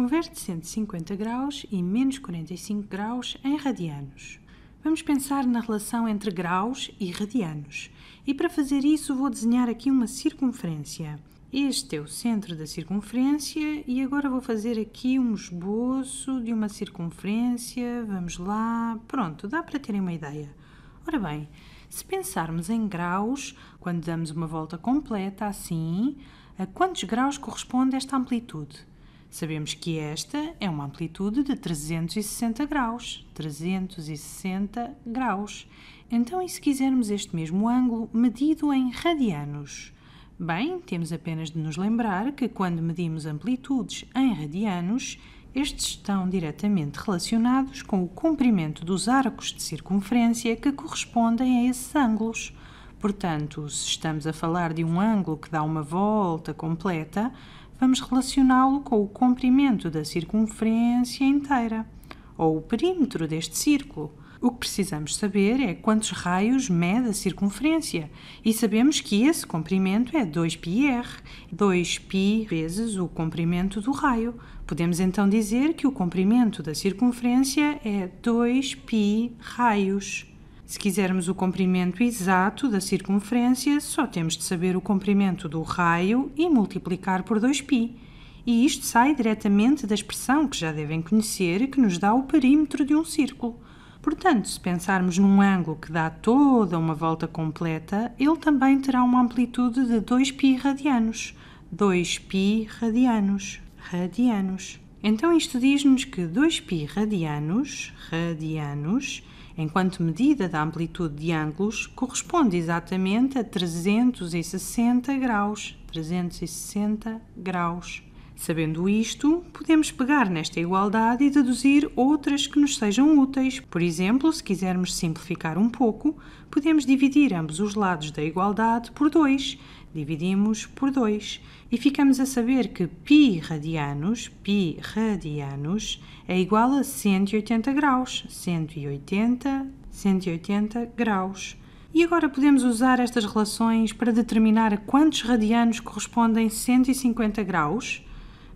Converte 150 graus e menos 45 graus em radianos. Vamos pensar na relação entre graus e radianos. E para fazer isso, vou desenhar aqui uma circunferência. Este é o centro da circunferência e agora vou fazer aqui um esboço de uma circunferência. Vamos lá. Pronto, dá para terem uma ideia. Ora bem, se pensarmos em graus, quando damos uma volta completa assim, a quantos graus corresponde esta amplitude? Sabemos que esta é uma amplitude de 360 graus. 360 graus. Então, e se quisermos este mesmo ângulo medido em radianos? Bem, temos apenas de nos lembrar que quando medimos amplitudes em radianos, estes estão diretamente relacionados com o comprimento dos arcos de circunferência que correspondem a esses ângulos. Portanto, se estamos a falar de um ângulo que dá uma volta completa, vamos relacioná-lo com o comprimento da circunferência inteira, ou o perímetro deste círculo. O que precisamos saber é quantos raios mede a circunferência, e sabemos que esse comprimento é 2πr, 2π vezes o comprimento do raio. Podemos então dizer que o comprimento da circunferência é 2π raios. Se quisermos o comprimento exato da circunferência, só temos de saber o comprimento do raio e multiplicar por 2π. E isto sai diretamente da expressão que já devem conhecer, que nos dá o perímetro de um círculo. Portanto, se pensarmos num ângulo que dá toda uma volta completa, ele também terá uma amplitude de 2π radianos. 2π radianos. Radianos. Então isto diz-nos que 2π radianos, radianos, enquanto medida da amplitude de ângulos, corresponde exatamente a 360 graus, 360 graus. Sabendo isto, podemos pegar nesta igualdade e deduzir outras que nos sejam úteis. Por exemplo, se quisermos simplificar um pouco, podemos dividir ambos os lados da igualdade por 2. Dividimos por 2 e ficamos a saber que π radianos, π radianos é igual a 180 graus, 180, 180 graus. E agora podemos usar estas relações para determinar a quantos radianos correspondem 150 graus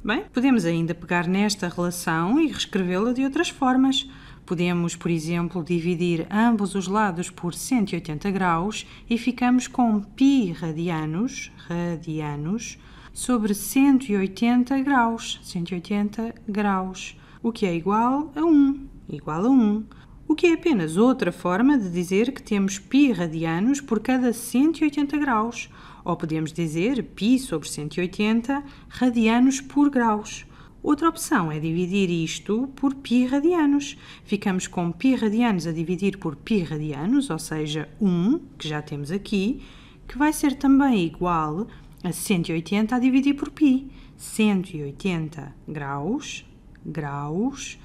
Bem, podemos ainda pegar nesta relação e reescrevê-la de outras formas. Podemos, por exemplo, dividir ambos os lados por 180 graus e ficamos com π radianos, radianos sobre 180 graus, 180 graus, o que é igual a 1, igual a 1. O que é apenas outra forma de dizer que temos π radianos por cada 180 graus, ou podemos dizer π sobre 180 radianos por graus. Outra opção é dividir isto por π radianos. Ficamos com π radianos a dividir por π radianos, ou seja, 1, que já temos aqui, que vai ser também igual a 180 a dividir por π. 180 graus, graus,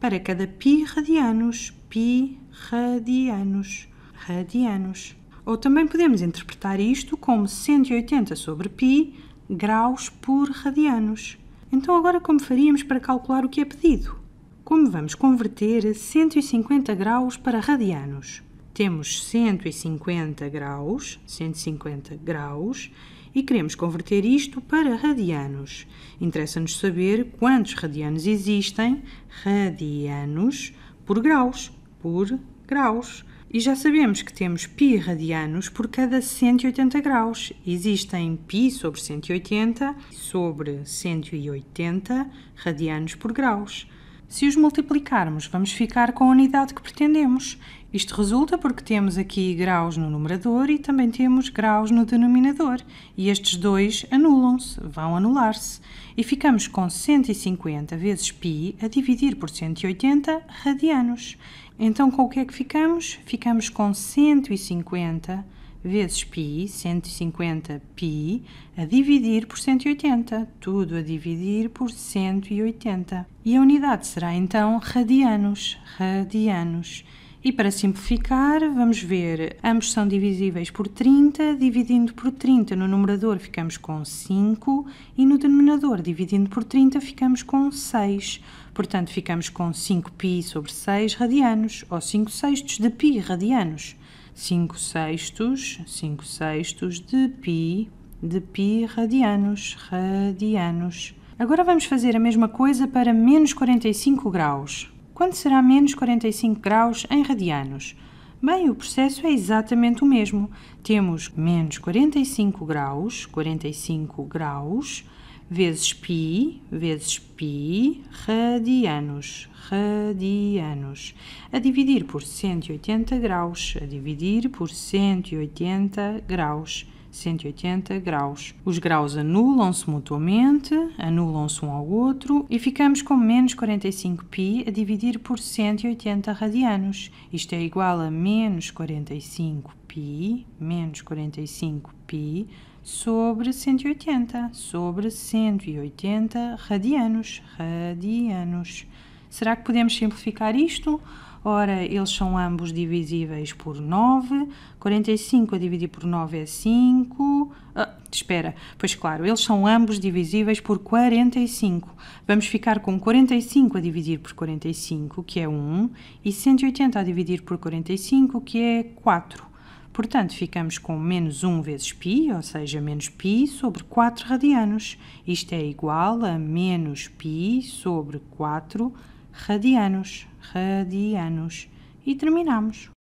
para cada π radianos, π radianos, radianos. Ou também podemos interpretar isto como 180 sobre π graus por radianos. Então, agora como faríamos para calcular o que é pedido? Como vamos converter 150 graus para radianos? Temos 150 graus, 150 graus, e queremos converter isto para radianos. Interessa-nos saber quantos radianos existem, radianos por graus, por graus. E já sabemos que temos π radianos por cada 180 graus. Existem π sobre 180 sobre 180 radianos por graus. Se os multiplicarmos, vamos ficar com a unidade que pretendemos. Isto resulta porque temos aqui graus no numerador e também temos graus no denominador, e estes dois anulam-se, vão anular-se, e ficamos com 150 vezes π a dividir por 180 radianos. Então, com o que é que ficamos? Ficamos com 150 vezes π, 150 π, a dividir por 180, tudo a dividir por 180. E a unidade será então radianos, radianos. E para simplificar, vamos ver, ambos são divisíveis por 30, dividindo por 30 no numerador ficamos com 5 e no denominador, dividindo por 30, ficamos com 6. Portanto, ficamos com 5π sobre 6 radianos, ou 5 sextos de π radianos. 5 sextos, 5 sextos de pi, de pi radianos, radianos. Agora vamos fazer a mesma coisa para menos 45 graus. Quanto será menos 45 graus em radianos? Bem, o processo é exatamente o mesmo. Temos menos 45 graus, 45 graus, vezes π, vezes π, radianos, radianos, a dividir por 180 graus, a dividir por 180 graus. 180 graus. Os graus anulam-se mutuamente, anulam-se um ao outro e ficamos com menos 45π a dividir por 180 radianos. Isto é igual a menos 45π, menos 45π sobre 180, sobre 180 radianos, radianos. Será que podemos simplificar isto? Ora, eles são ambos divisíveis por 9, 45 a dividir por 9 é 5. Ah, espera, pois claro, eles são ambos divisíveis por 45. Vamos ficar com 45 a dividir por 45, que é 1, e 180 a dividir por 45, que é 4. Portanto, ficamos com menos 1 vezes π, ou seja, menos π sobre 4 radianos. Isto é igual a menos π sobre 4 radianos. Radianos. E terminamos.